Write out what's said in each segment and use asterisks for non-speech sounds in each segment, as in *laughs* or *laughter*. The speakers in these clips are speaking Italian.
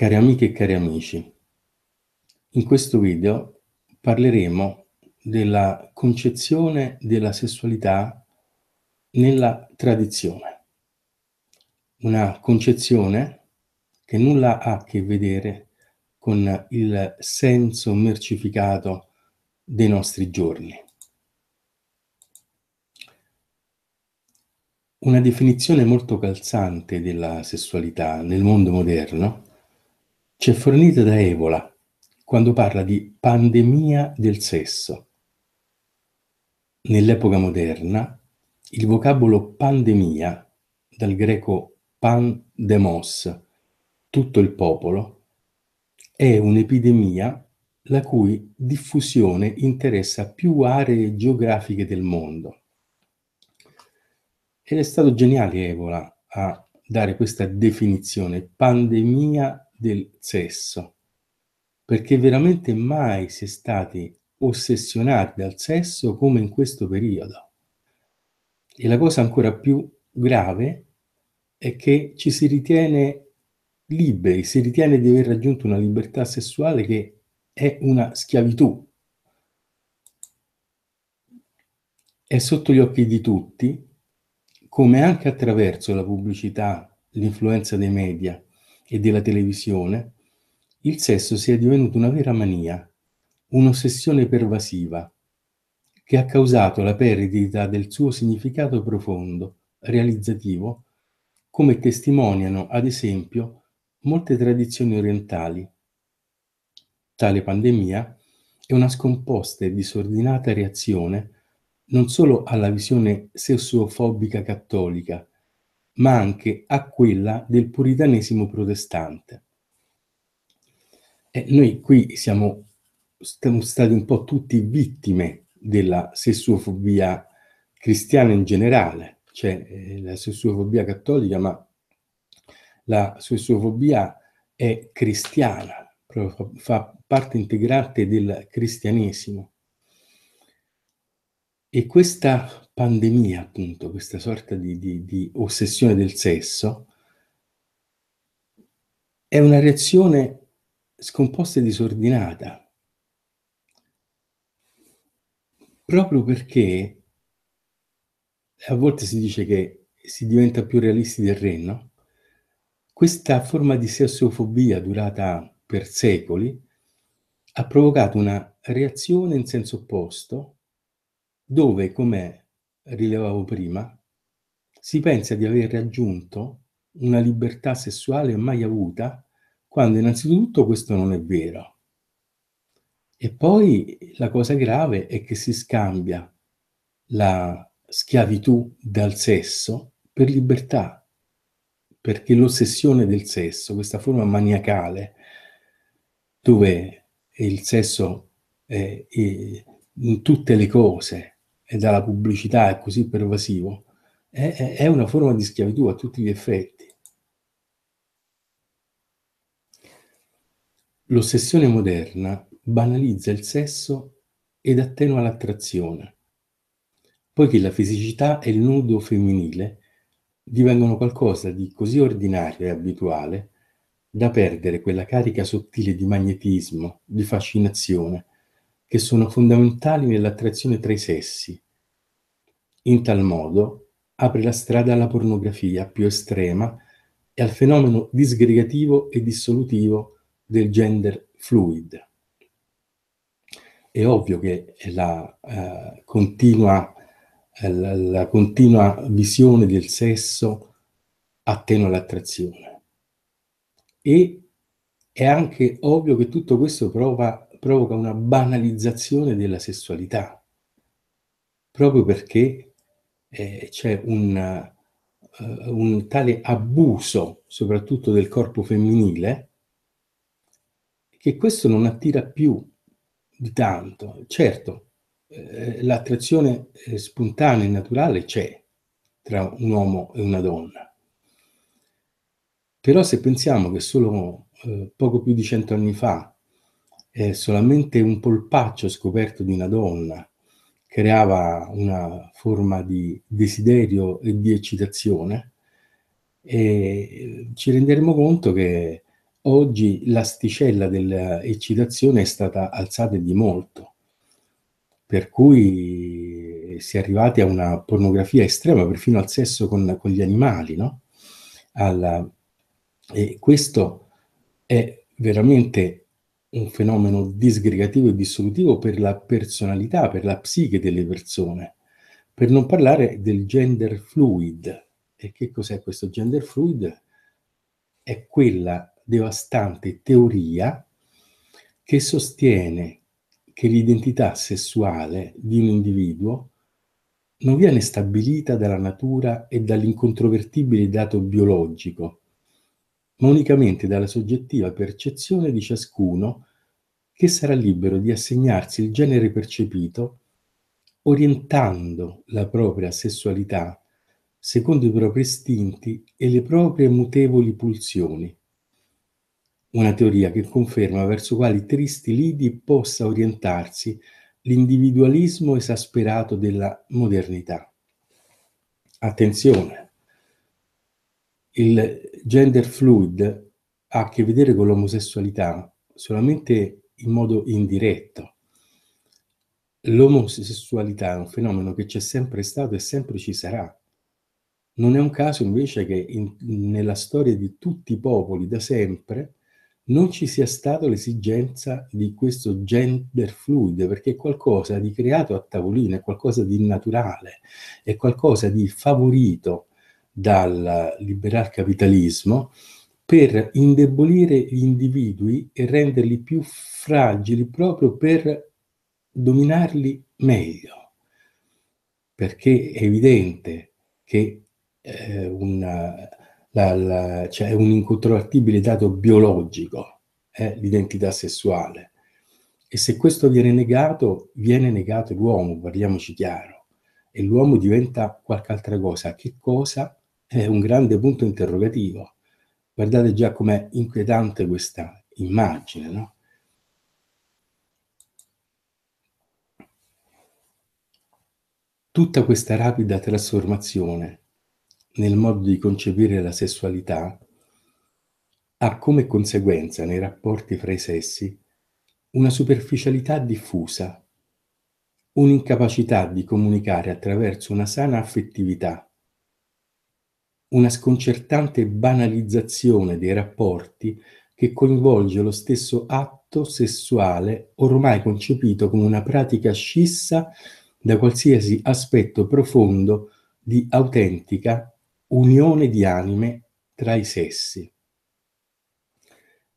Cari amiche e cari amici, in questo video parleremo della concezione della sessualità nella tradizione. Una concezione che nulla ha a che vedere con il senso mercificato dei nostri giorni. Una definizione molto calzante della sessualità nel mondo moderno ci è fornita da Evola quando parla di pandemia del sesso. Nell'epoca moderna, il vocabolo pandemia, dal greco pandemos, tutto il popolo, è un'epidemia la cui diffusione interessa più aree geografiche del mondo. Ed è stato geniale Evola a dare questa definizione, pandemia del sesso, perché veramente mai si è stati ossessionati dal sesso come in questo periodo. E la cosa ancora più grave è che ci si ritiene liberi, si ritiene di aver raggiunto una libertà sessuale che è una schiavitù. È sotto gli occhi di tutti, come anche attraverso la pubblicità, l'influenza dei media, e della televisione, il sesso sia divenuto una vera mania, un'ossessione pervasiva, che ha causato la perdita del suo significato profondo, realizzativo, come testimoniano, ad esempio, molte tradizioni orientali. Tale pandemia è una scomposta e disordinata reazione non solo alla visione sessuofobica cattolica, ma anche a quella del puritanesimo protestante. E eh, noi qui siamo, siamo stati un po' tutti vittime della sessuofobia cristiana in generale, cioè eh, la sessuofobia cattolica, ma la sessuofobia è cristiana, fa parte integrante del cristianesimo. E questa pandemia, appunto, questa sorta di, di, di ossessione del sesso, è una reazione scomposta e disordinata, proprio perché a volte si dice che si diventa più realisti del re, no? Questa forma di sessofobia durata per secoli ha provocato una reazione in senso opposto dove, come rilevavo prima, si pensa di aver raggiunto una libertà sessuale mai avuta, quando innanzitutto questo non è vero. E poi la cosa grave è che si scambia la schiavitù dal sesso per libertà, perché l'ossessione del sesso, questa forma maniacale, dove il sesso è, in tutte le cose, e dalla pubblicità è così pervasivo, è, è una forma di schiavitù a tutti gli effetti. L'ossessione moderna banalizza il sesso ed attenua l'attrazione, poiché la fisicità e il nudo femminile divengono qualcosa di così ordinario e abituale da perdere quella carica sottile di magnetismo, di fascinazione che sono fondamentali nell'attrazione tra i sessi. In tal modo apre la strada alla pornografia più estrema e al fenomeno disgregativo e dissolutivo del gender fluid. È ovvio che la, eh, continua, eh, la, la continua visione del sesso attenua l'attrazione. E è anche ovvio che tutto questo prova provoca una banalizzazione della sessualità, proprio perché eh, c'è un, uh, un tale abuso, soprattutto del corpo femminile, che questo non attira più di tanto. Certo, eh, l'attrazione eh, spontanea e naturale c'è tra un uomo e una donna. Però se pensiamo che solo eh, poco più di cento anni fa eh, solamente un polpaccio scoperto di una donna creava una forma di desiderio e di eccitazione e eh, ci renderemo conto che oggi l'asticella dell'eccitazione è stata alzata di molto, per cui eh, si è arrivati a una pornografia estrema, perfino al sesso con, con gli animali, no? Alla, e questo è veramente un fenomeno disgregativo e dissolutivo per la personalità, per la psiche delle persone, per non parlare del gender fluid. E che cos'è questo gender fluid? È quella devastante teoria che sostiene che l'identità sessuale di un individuo non viene stabilita dalla natura e dall'incontrovertibile dato biologico, ma unicamente dalla soggettiva percezione di ciascuno che sarà libero di assegnarsi il genere percepito orientando la propria sessualità secondo i propri istinti e le proprie mutevoli pulsioni. Una teoria che conferma verso quali tristi lidi possa orientarsi l'individualismo esasperato della modernità. Attenzione, il gender fluid ha a che vedere con l'omosessualità solamente in modo indiretto. L'omosessualità è un fenomeno che c'è sempre stato e sempre ci sarà. Non è un caso invece che in, nella storia di tutti i popoli da sempre non ci sia stata l'esigenza di questo gender fluid, perché è qualcosa di creato a tavolino, è qualcosa di naturale, è qualcosa di favorito dal liberal capitalismo per indebolire gli individui e renderli più fragili proprio per dominarli meglio. Perché è evidente che eh, una, la, la, cioè è un incontrovertibile dato biologico, eh, l'identità sessuale. E se questo viene negato, viene negato l'uomo, parliamoci chiaro, e l'uomo diventa qualche altra cosa. Che cosa? è un grande punto interrogativo. Guardate già com'è inquietante questa immagine, no? Tutta questa rapida trasformazione nel modo di concepire la sessualità ha come conseguenza nei rapporti fra i sessi una superficialità diffusa, un'incapacità di comunicare attraverso una sana affettività una sconcertante banalizzazione dei rapporti che coinvolge lo stesso atto sessuale ormai concepito come una pratica scissa da qualsiasi aspetto profondo di autentica unione di anime tra i sessi.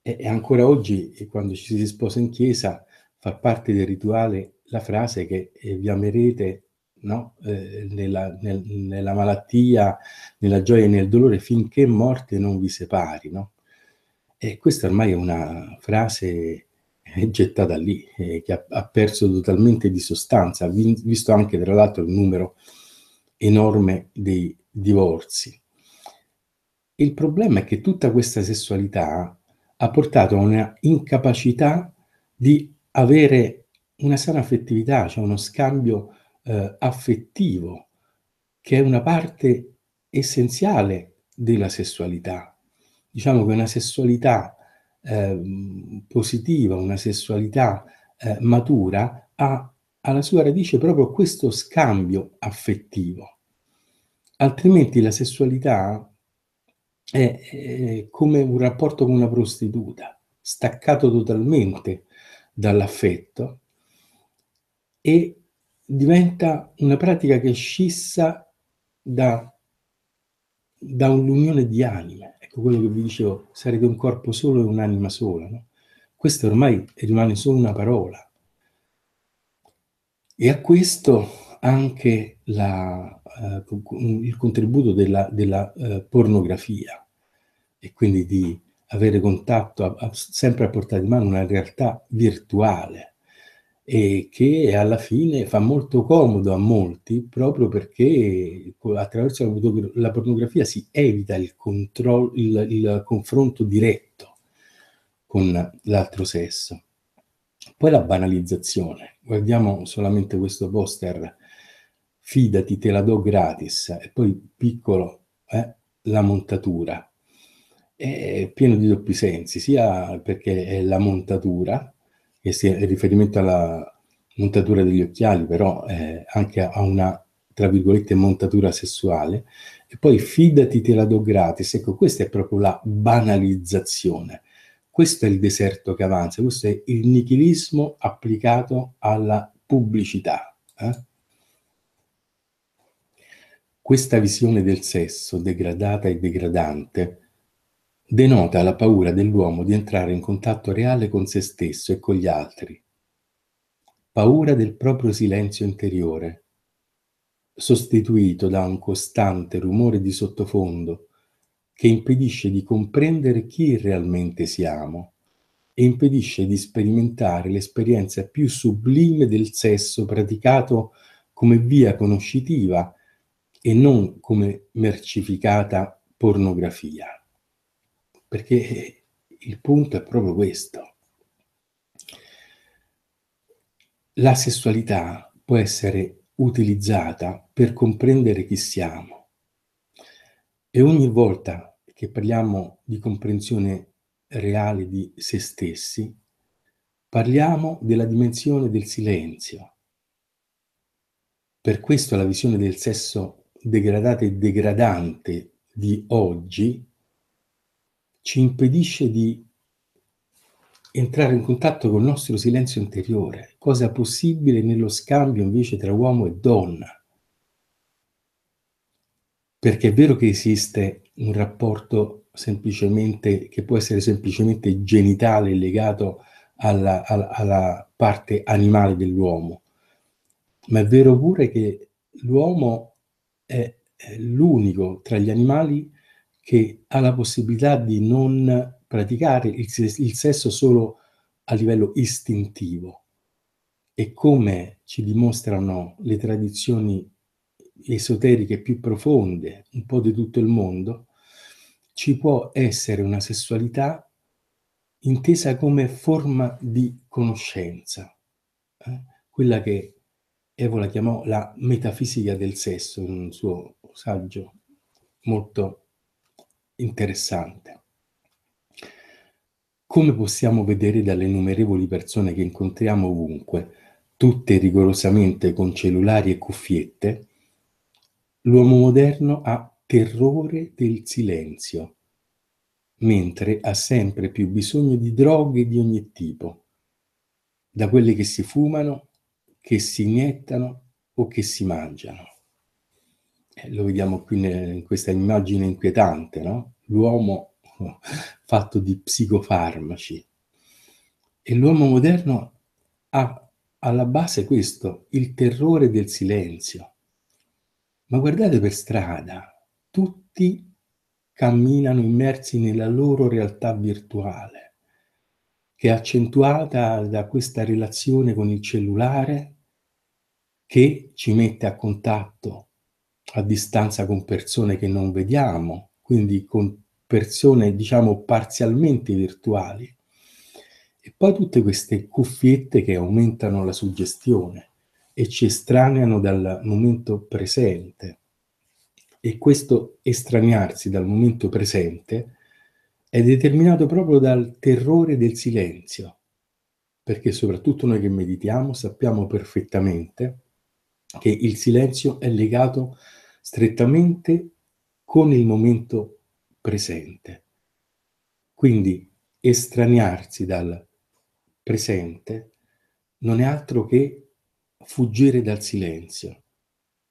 E ancora oggi, quando ci si sposa in chiesa, fa parte del rituale la frase che eh, vi amerete no? eh, nella, nel, nella, malattia, nella gioia e nel dolore, finché morte non vi separi. No? E questa ormai è una frase eh, gettata lì, eh, che ha, ha, perso totalmente di sostanza, visto anche tra l'altro il numero enorme dei divorzi. Il problema è che tutta questa sessualità ha portato a una incapacità di avere una sana affettività, cioè uno scambio eh, affettivo, che è una parte essenziale della sessualità. Diciamo che una sessualità eh, positiva, una sessualità eh, matura ha alla sua radice proprio questo scambio affettivo. Altrimenti la sessualità è, è come un rapporto con una prostituta, staccato totalmente dall'affetto e diventa una pratica che è scissa da, da un'unione di anime. Ecco quello che vi dicevo, sarete un corpo solo e un'anima sola. No? Questa ormai rimane solo una parola. E a questo anche la, uh, il contributo della, della uh, pornografia e quindi di avere contatto a, a, sempre a portata di mano una realtà virtuale e che alla fine fa molto comodo a molti proprio perché attraverso la pornografia si evita il, control, il, il confronto diretto con l'altro sesso. Poi la banalizzazione. Guardiamo solamente questo poster, fidati, te la do gratis, e poi piccolo, eh, la montatura. È pieno di doppi sensi, sia perché è la montatura, che sia in riferimento alla montatura degli occhiali, però eh, anche a una, tra virgolette, montatura sessuale, e poi fidati te la do gratis, ecco, questa è proprio la banalizzazione. Questo è il deserto che avanza, questo è il nichilismo applicato alla pubblicità. Eh? Questa visione del sesso degradata e degradante Denota la paura dell'uomo di entrare in contatto reale con se stesso e con gli altri. Paura del proprio silenzio interiore, sostituito da un costante rumore di sottofondo che impedisce di comprendere chi realmente siamo e impedisce di sperimentare l'esperienza più sublime del sesso praticato come via conoscitiva e non come mercificata pornografia perché il punto è proprio questo. La sessualità può essere utilizzata per comprendere chi siamo e ogni volta che parliamo di comprensione reale di se stessi, parliamo della dimensione del silenzio. Per questo la visione del sesso degradata e degradante di oggi ci impedisce di entrare in contatto con il nostro silenzio interiore, cosa possibile nello scambio invece tra uomo e donna. Perché è vero che esiste un rapporto semplicemente, che può essere semplicemente genitale, legato alla, alla, alla parte animale dell'uomo, ma è vero pure che l'uomo è l'unico tra gli animali che ha la possibilità di non praticare il, il sesso solo a livello istintivo e come ci dimostrano le tradizioni esoteriche più profonde, un po' di tutto il mondo, ci può essere una sessualità intesa come forma di conoscenza, eh? quella che Evola chiamò la metafisica del sesso in un suo saggio molto interessante. Come possiamo vedere dalle innumerevoli persone che incontriamo ovunque, tutte rigorosamente con cellulari e cuffiette, l'uomo moderno ha terrore del silenzio, mentre ha sempre più bisogno di droghe di ogni tipo, da quelle che si fumano, che si iniettano o che si mangiano. Eh, lo vediamo qui in questa immagine inquietante, no? L'uomo *laughs* fatto di psicofarmaci. E l'uomo moderno ha alla base questo, il terrore del silenzio. Ma guardate per strada, tutti camminano immersi nella loro realtà virtuale, che è accentuata da questa relazione con il cellulare che ci mette a contatto a distanza con persone che non vediamo, quindi con persone diciamo parzialmente virtuali. E poi tutte queste cuffiette che aumentano la suggestione e ci estraneano dal momento presente. E questo estraniarsi dal momento presente è determinato proprio dal terrore del silenzio, perché soprattutto noi che meditiamo sappiamo perfettamente che il silenzio è legato a strettamente con il momento presente. Quindi estraniarsi dal presente non è altro che fuggire dal silenzio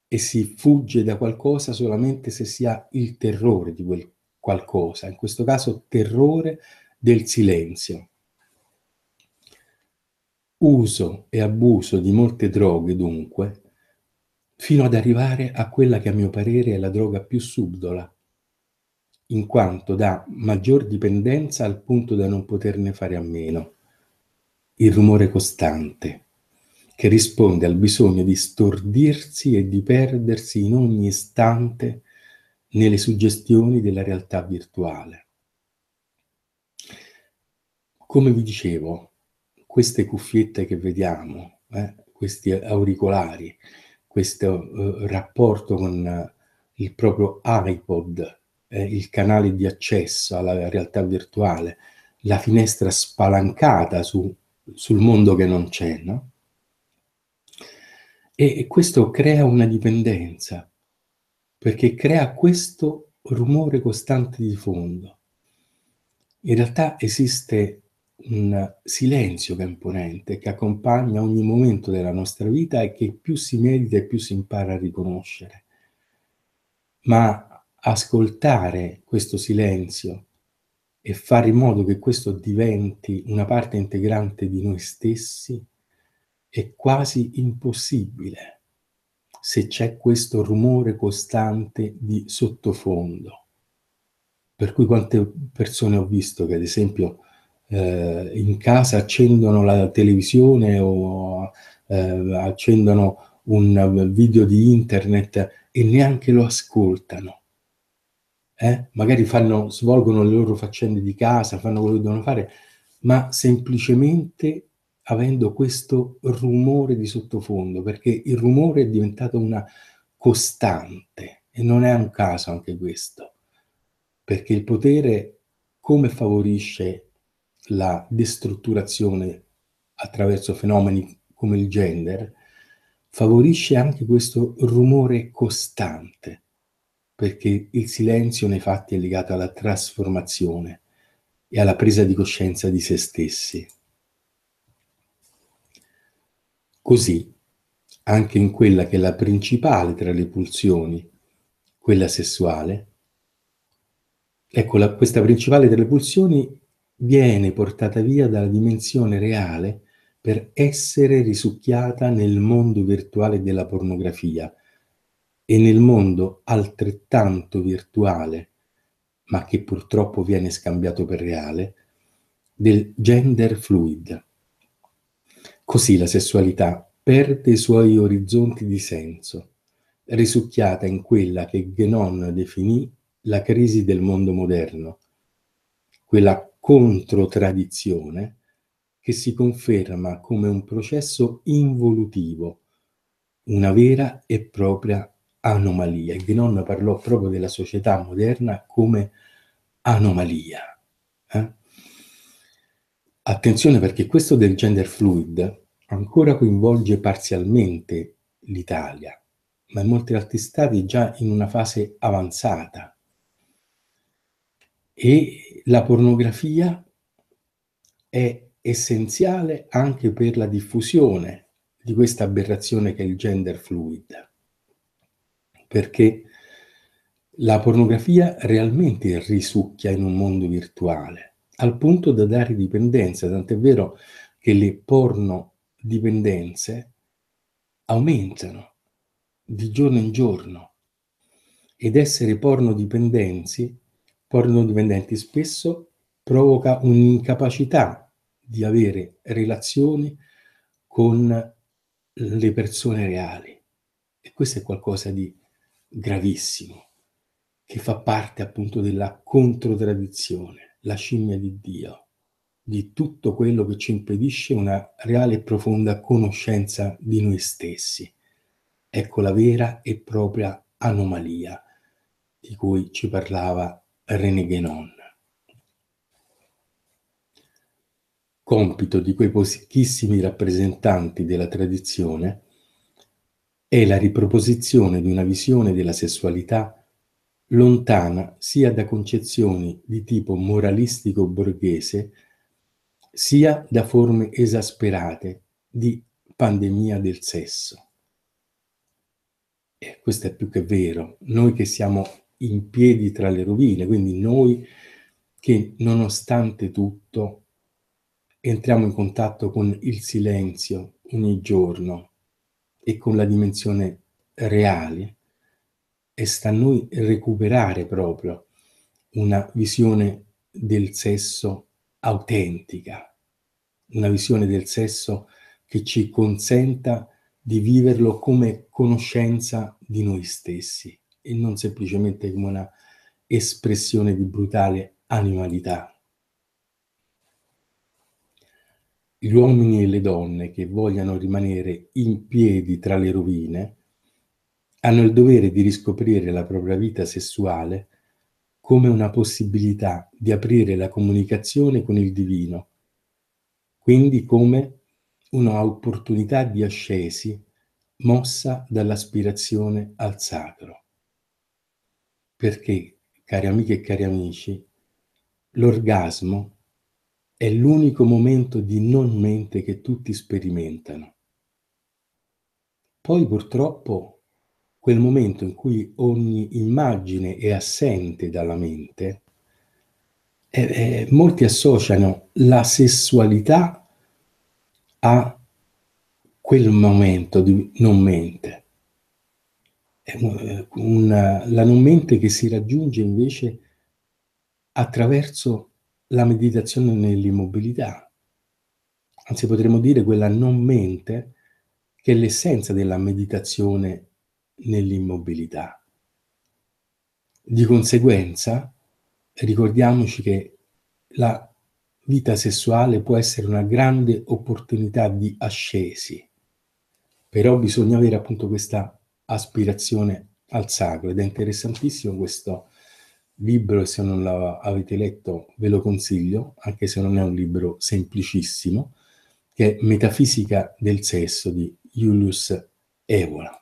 e si fugge da qualcosa solamente se si ha il terrore di quel qualcosa, in questo caso terrore del silenzio. Uso e abuso di molte droghe, dunque, fino ad arrivare a quella che a mio parere è la droga più subdola, in quanto dà maggior dipendenza al punto da non poterne fare a meno. Il rumore costante, che risponde al bisogno di stordirsi e di perdersi in ogni istante nelle suggestioni della realtà virtuale. Come vi dicevo, queste cuffiette che vediamo, eh, questi auricolari, questo eh, rapporto con eh, il proprio iPod, eh, il canale di accesso alla realtà virtuale, la finestra spalancata su, sul mondo che non c'è, no? E, e questo crea una dipendenza, perché crea questo rumore costante di fondo. In realtà esiste un silenzio componente che accompagna ogni momento della nostra vita e che più si merita e più si impara a riconoscere. Ma ascoltare questo silenzio e fare in modo che questo diventi una parte integrante di noi stessi è quasi impossibile se c'è questo rumore costante di sottofondo. Per cui quante persone ho visto che ad esempio eh, in casa accendono la televisione o eh, accendono un video di internet e neanche lo ascoltano. Eh? Magari fanno, svolgono le loro faccende di casa, fanno quello che devono fare, ma semplicemente avendo questo rumore di sottofondo, perché il rumore è diventato una costante e non è un caso anche questo, perché il potere come favorisce la destrutturazione attraverso fenomeni come il gender, favorisce anche questo rumore costante, perché il silenzio nei fatti è legato alla trasformazione e alla presa di coscienza di se stessi. Così, anche in quella che è la principale tra le pulsioni, quella sessuale, ecco, la, questa principale tra le pulsioni viene portata via dalla dimensione reale per essere risucchiata nel mondo virtuale della pornografia e nel mondo altrettanto virtuale, ma che purtroppo viene scambiato per reale, del gender fluid. Così la sessualità perde i suoi orizzonti di senso, risucchiata in quella che Genon definì la crisi del mondo moderno, quella controtradizione che si conferma come un processo involutivo, una vera e propria anomalia. Il Gnon parlò proprio della società moderna come anomalia. Eh? Attenzione perché questo del gender fluid ancora coinvolge parzialmente l'Italia, ma in molti altri stati già in una fase avanzata e la pornografia è essenziale anche per la diffusione di questa aberrazione che è il gender fluid, perché la pornografia realmente risucchia in un mondo virtuale, al punto da dare dipendenza, tant'è vero che le pornodipendenze aumentano di giorno in giorno ed essere pornodipendenzi pornodipendenti spesso provoca un'incapacità di avere relazioni con le persone reali. E questo è qualcosa di gravissimo, che fa parte appunto della controtradizione, la scimmia di Dio, di tutto quello che ci impedisce una reale e profonda conoscenza di noi stessi. Ecco la vera e propria anomalia di cui ci parlava Reneghenon. Compito di quei pochissimi rappresentanti della tradizione è la riproposizione di una visione della sessualità lontana sia da concezioni di tipo moralistico borghese sia da forme esasperate di pandemia del sesso. E eh, questo è più che vero. Noi che siamo in piedi tra le rovine, quindi noi che nonostante tutto entriamo in contatto con il silenzio ogni giorno e con la dimensione reale, e sta a noi recuperare proprio una visione del sesso autentica, una visione del sesso che ci consenta di viverlo come conoscenza di noi stessi e non semplicemente come una espressione di brutale animalità. Gli uomini e le donne che vogliano rimanere in piedi tra le rovine hanno il dovere di riscoprire la propria vita sessuale come una possibilità di aprire la comunicazione con il divino, quindi come un'opportunità di ascesi mossa dall'aspirazione al sacro perché, cari amiche e cari amici, l'orgasmo è l'unico momento di non mente che tutti sperimentano. Poi purtroppo quel momento in cui ogni immagine è assente dalla mente, eh, eh, molti associano la sessualità a quel momento di non mente una, eh, eh, la non mente che si raggiunge invece attraverso la meditazione nell'immobilità. Anzi, potremmo dire quella non mente che è l'essenza della meditazione nell'immobilità. Di conseguenza, ricordiamoci che la vita sessuale può essere una grande opportunità di ascesi, però bisogna avere appunto questa aspirazione al sacro ed è interessantissimo questo libro se non l'avete letto ve lo consiglio, anche se non è un libro semplicissimo, che è Metafisica del sesso di Julius Evola.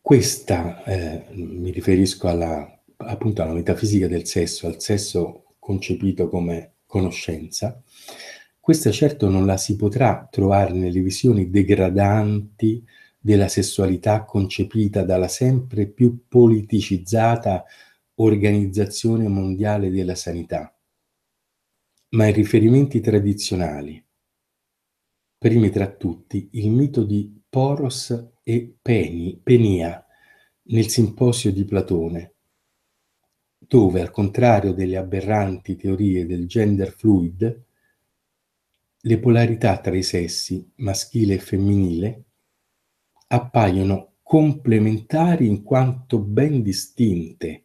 Questa, eh, mi riferisco alla, appunto alla metafisica del sesso, al sesso concepito come conoscenza, questa certo non la si potrà trovare nelle visioni degradanti della sessualità concepita dalla sempre più politicizzata Organizzazione Mondiale della Sanità, ma in riferimenti tradizionali, primi tra tutti il mito di Poros e Peni, Penia nel simposio di Platone, dove al contrario delle aberranti teorie del gender fluid, le polarità tra i sessi, maschile e femminile, appaiono complementari in quanto ben distinte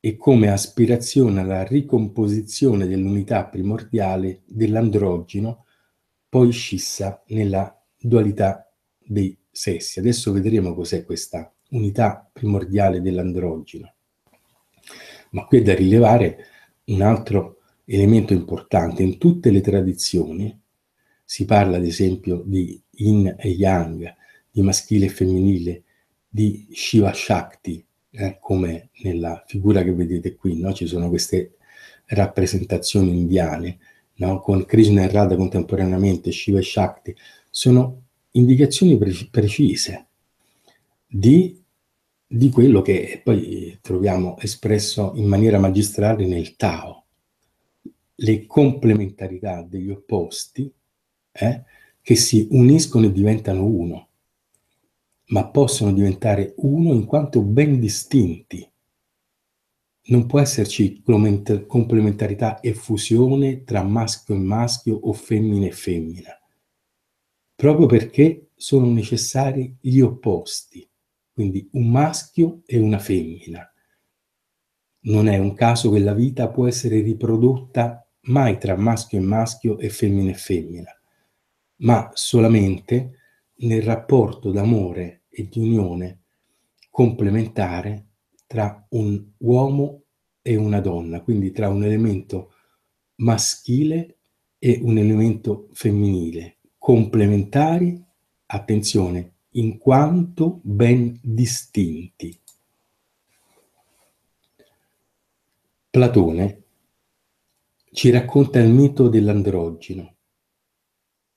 e come aspirazione alla ricomposizione dell'unità primordiale dell'androgeno poi scissa nella dualità dei sessi. Adesso vedremo cos'è questa unità primordiale dell'androgeno. Ma qui è da rilevare un altro elemento importante in tutte le tradizioni, si parla ad esempio di yin e yang, di maschile e femminile, di Shiva Shakti, eh, come nella figura che vedete qui, no? ci sono queste rappresentazioni indiane, no? con Krishna e Radha contemporaneamente, Shiva e Shakti, sono indicazioni pre- precise di, di quello che poi troviamo espresso in maniera magistrale nel Tao le complementarità degli opposti eh, che si uniscono e diventano uno, ma possono diventare uno in quanto ben distinti. Non può esserci complementarità e fusione tra maschio e maschio o femmina e femmina, proprio perché sono necessari gli opposti, quindi un maschio e una femmina. Non è un caso che la vita può essere riprodotta mai tra maschio e maschio e femmina e femmina, ma solamente nel rapporto d'amore e di unione complementare tra un uomo e una donna, quindi tra un elemento maschile e un elemento femminile, complementari, attenzione, in quanto ben distinti. Platone ci racconta il mito dell'androgeno,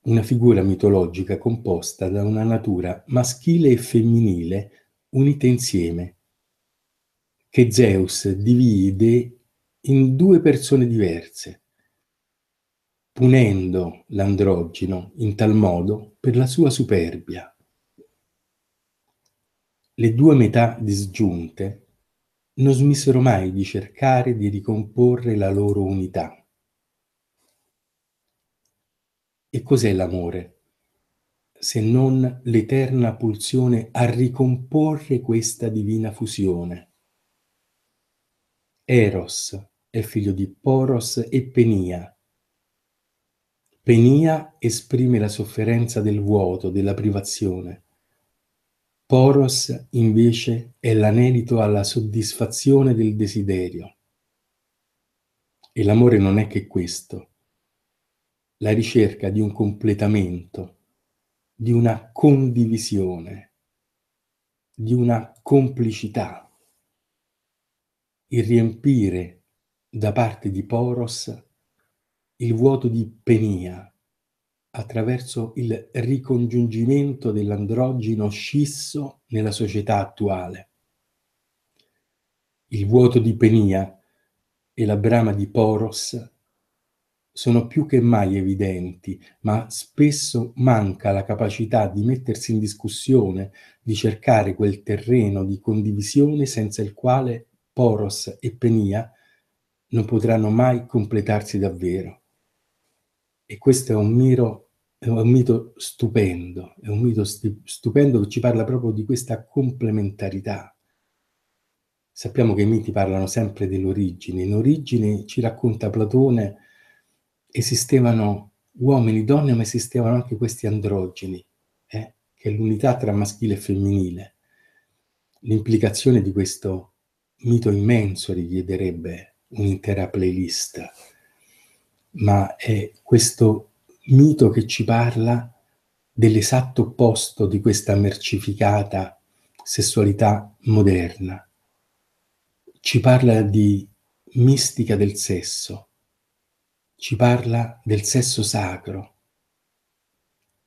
una figura mitologica composta da una natura maschile e femminile unite insieme, che Zeus divide in due persone diverse, punendo l'androgeno in tal modo per la sua superbia. Le due metà disgiunte non smisero mai di cercare di ricomporre la loro unità E cos'è l'amore? Se non l'eterna pulsione a ricomporre questa divina fusione. Eros è figlio di Poros e Penia. Penia esprime la sofferenza del vuoto, della privazione. Poros invece è l'anelito alla soddisfazione del desiderio. E l'amore non è che questo, la ricerca di un completamento, di una condivisione, di una complicità. Il riempire da parte di Poros il vuoto di Penia attraverso il ricongiungimento dell'androgeno scisso nella società attuale. Il vuoto di Penia e la brama di Poros sono più che mai evidenti, ma spesso manca la capacità di mettersi in discussione, di cercare quel terreno di condivisione senza il quale Poros e Penia non potranno mai completarsi davvero. E questo è un, miro, è un mito stupendo, è un mito stupendo che ci parla proprio di questa complementarità. Sappiamo che i miti parlano sempre dell'origine, in origine ci racconta Platone esistevano uomini, donne, ma esistevano anche questi androgeni, eh? che è l'unità tra maschile e femminile. L'implicazione di questo mito immenso richiederebbe un'intera playlist, ma è questo mito che ci parla dell'esatto opposto di questa mercificata sessualità moderna. Ci parla di mistica del sesso, ci parla del sesso sacro,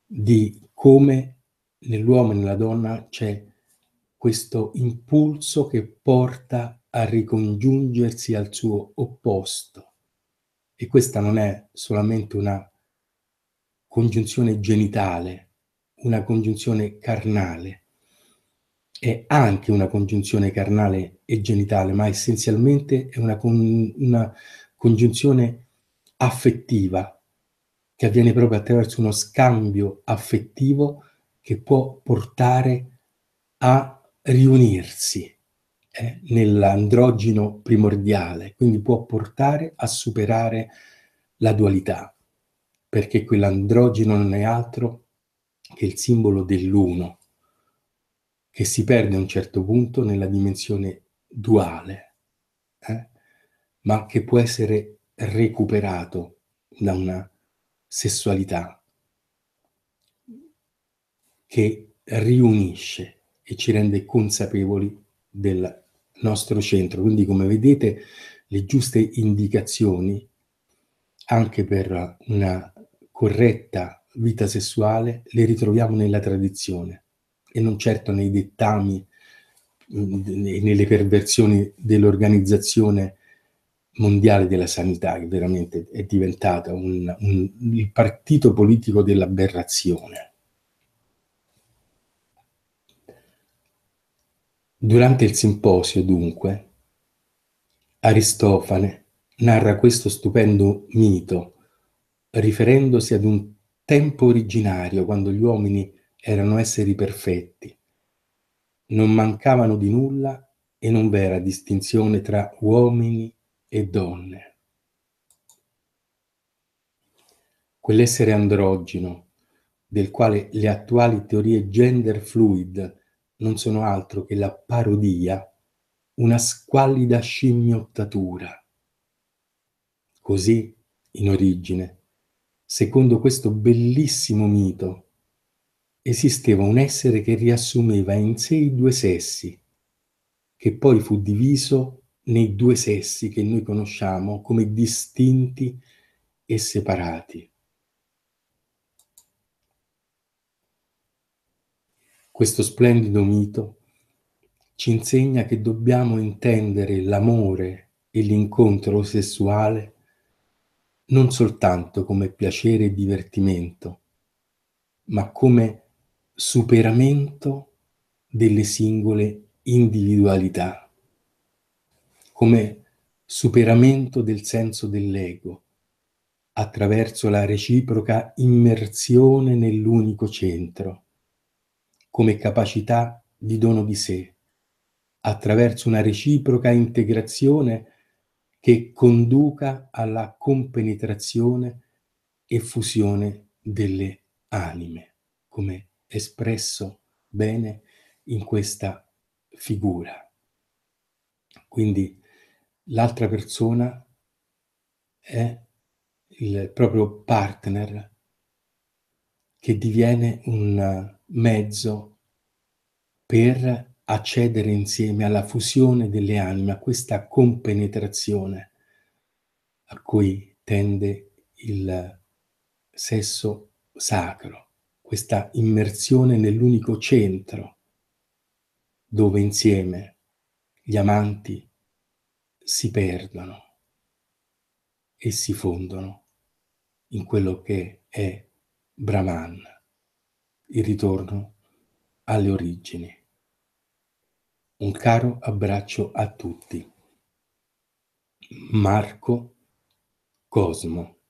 di come nell'uomo e nella donna c'è questo impulso che porta a ricongiungersi al suo opposto. E questa non è solamente una congiunzione genitale, una congiunzione carnale, è anche una congiunzione carnale e genitale, ma essenzialmente è una, con, una congiunzione affettiva, che avviene proprio attraverso uno scambio affettivo che può portare a riunirsi eh, nell'androgeno primordiale, quindi può portare a superare la dualità, perché quell'androgeno non è altro che il simbolo dell'uno, che si perde a un certo punto nella dimensione duale, eh, ma che può essere recuperato da una sessualità che riunisce e ci rende consapevoli del nostro centro. Quindi come vedete le giuste indicazioni anche per una corretta vita sessuale le ritroviamo nella tradizione e non certo nei dettami e nelle perversioni dell'organizzazione mondiale della sanità, che veramente è diventata un, un, il partito politico dell'aberrazione. Durante il simposio, dunque, Aristofane narra questo stupendo mito, riferendosi ad un tempo originario, quando gli uomini erano esseri perfetti, non mancavano di nulla e non v'era distinzione tra uomini e e donne. Quell'essere androgeno, del quale le attuali teorie gender fluid non sono altro che la parodia, una squallida scimmiottatura. Così, in origine, secondo questo bellissimo mito, esisteva un essere che riassumeva in sé i due sessi, che poi fu diviso nei due sessi che noi conosciamo come distinti e separati. Questo splendido mito ci insegna che dobbiamo intendere l'amore e l'incontro sessuale non soltanto come piacere e divertimento, ma come superamento delle singole individualità come superamento del senso dell'ego attraverso la reciproca immersione nell'unico centro, come capacità di dono di sé, attraverso una reciproca integrazione che conduca alla compenetrazione e fusione delle anime, come espresso bene in questa figura. Quindi l'altra persona è il proprio partner che diviene un mezzo per accedere insieme alla fusione delle anime, a questa compenetrazione a cui tende il sesso sacro, questa immersione nell'unico centro dove insieme gli amanti si perdono e si fondono in quello che è Brahman, il ritorno alle origini. Un caro abbraccio a tutti. Marco Cosmo